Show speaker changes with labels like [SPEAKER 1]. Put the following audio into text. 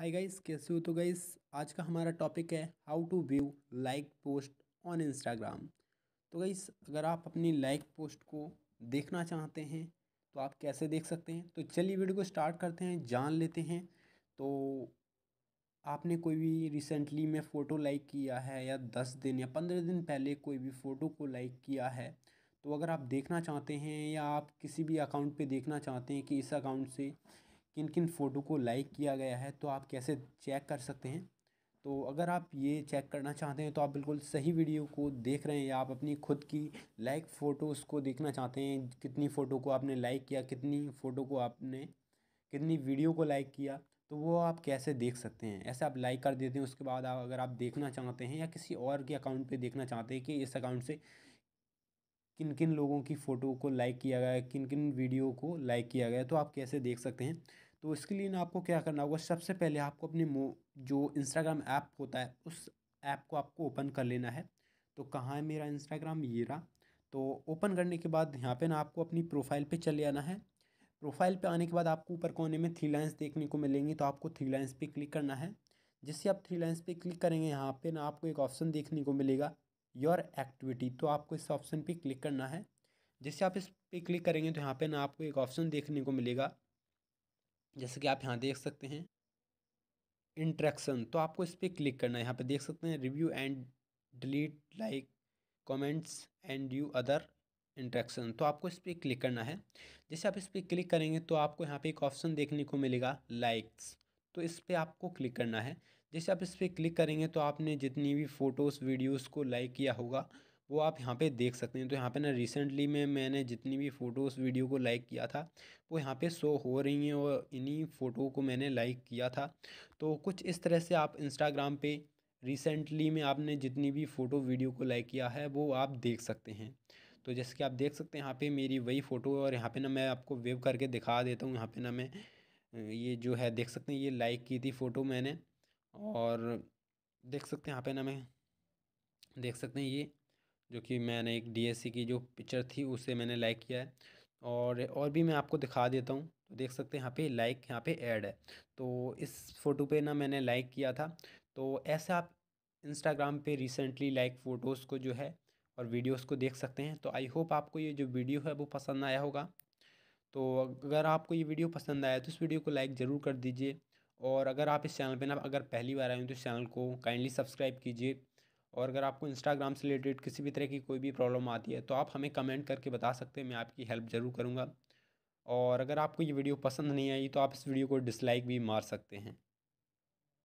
[SPEAKER 1] hi guys कैसे हो तो गाइस आज का हमारा टॉपिक है how to view like post on Instagram तो गाइस अगर आप अपनी लाइक पोस्ट को देखना चाहते हैं तो आप कैसे देख सकते हैं तो चलिए वीडियो को स्टार्ट करते हैं जान लेते हैं तो आपने कोई भी रिसेंटली में फ़ोटो लाइक किया है या दस दिन या पंद्रह दिन पहले कोई भी फ़ोटो को लाइक किया है तो अगर आप देखना चाहते हैं या आप किसी भी अकाउंट पे देखना चाहते हैं कि इस अकाउंट से किन किन फ़ोटो को लाइक किया गया है तो आप कैसे चेक कर सकते हैं तो अगर आप ये चेक करना चाहते हैं तो आप बिल्कुल सही वीडियो को देख रहे हैं या आप अपनी खुद की लाइक फ़ोटोज़ को देखना चाहते हैं कितनी फ़ोटो को आपने लाइक किया कितनी फ़ोटो को आपने कितनी वीडियो को लाइक किया तो वो आप कैसे देख सकते हैं ऐसे आप लाइक कर देते हैं उसके बाद आप अगर आप देखना चाहते हैं या किसी और के अकाउंट पर देखना चाहते हैं कि इस अकाउंट से किन किन लोगों की फ़ोटो को लाइक किया गया किन किन वीडियो को लाइक किया गया तो आप कैसे देख सकते हैं तो इसके लिए ना आपको क्या करना होगा सबसे पहले आपको अपने मो जो इंस्टाग्राम ऐप होता है उस ऐप को आपको ओपन कर लेना है तो कहाँ है मेरा इंस्टाग्राम ये रहा तो ओपन करने के बाद यहाँ पे ना आपको अपनी प्रोफाइल पे चले आना है प्रोफाइल पे आने के बाद आपको ऊपर कोने में थ्री लाइंस देखने को मिलेंगी तो आपको थ्री लाइंस पे क्लिक करना है जिससे आप थ्री लाइंस पे क्लिक करेंगे यहाँ पे ना आपको एक ऑप्शन देखने को मिलेगा योर एक्टिविटी तो आपको इस ऑप्शन पर क्लिक करना है जैसे आप इस पर क्लिक करेंगे तो यहाँ पर ना आपको एक ऑप्शन देखने को मिलेगा जैसे कि आप यहाँ देख सकते हैं इंट्रैक्शन तो आपको इस पर क्लिक करना है यहाँ पे देख सकते हैं review and delete like comments and you other interaction तो आपको इस पर क्लिक करना है जैसे आप इस पर क्लिक करेंगे तो आपको यहाँ पे एक ऑप्शन देखने को मिलेगा लाइक्स तो इस पर आपको क्लिक करना है जैसे आप इस पर क्लिक करेंगे तो आपने जितनी भी फ़ोटोज़ वीडियोज़ को लाइक किया होगा वो आप यहाँ पे देख सकते हैं तो यहाँ पे ना रिसेंटली में मैंने जितनी भी फ़ोटोज़ वीडियो को लाइक किया था वो यहाँ पे शो हो रही हैं और इन्हीं फ़ोटो को मैंने लाइक किया था तो कुछ इस तरह से आप इंस्टाग्राम पे रिसेंटली में आपने जितनी भी फ़ोटो वीडियो को लाइक किया है वो आप देख सकते हैं तो जैसे कि आप देख सकते हैं यहाँ पर मेरी वही फ़ोटो और यहाँ पर ना मैं आपको वेव करके दिखा देता हूँ यहाँ पर ना मैं ये जो है देख सकते हैं ये लाइक की थी फ़ोटो मैंने और देख सकते हैं यहाँ पर ना मैं देख सकते हैं ये जो कि मैंने एक डी की जो पिक्चर थी उसे मैंने लाइक किया है और और भी मैं आपको दिखा देता हूँ तो देख सकते हैं यहाँ पे लाइक यहाँ पे ऐड है तो इस फ़ोटो पे ना मैंने लाइक किया था तो ऐसे आप इंस्टाग्राम पे रिसेंटली लाइक फ़ोटोज़ को जो है और वीडियोस को देख सकते हैं तो आई होप आपको ये जो वीडियो है वो पसंद आया होगा तो अगर आपको ये वीडियो पसंद आया तो इस वीडियो को लाइक ज़रूर कर दीजिए और अगर आप इस चैनल पर ना अगर पहली बार आए हो तो इस चैनल को काइंडली सब्सक्राइब कीजिए और अगर आपको इंस्टाग्राम से रिलेटेड किसी भी तरह की कोई भी प्रॉब्लम आती है तो आप हमें कमेंट करके बता सकते हैं मैं आपकी हेल्प ज़रूर करूँगा और अगर आपको ये वीडियो पसंद नहीं आई तो आप इस वीडियो को डिसलाइक भी मार सकते हैं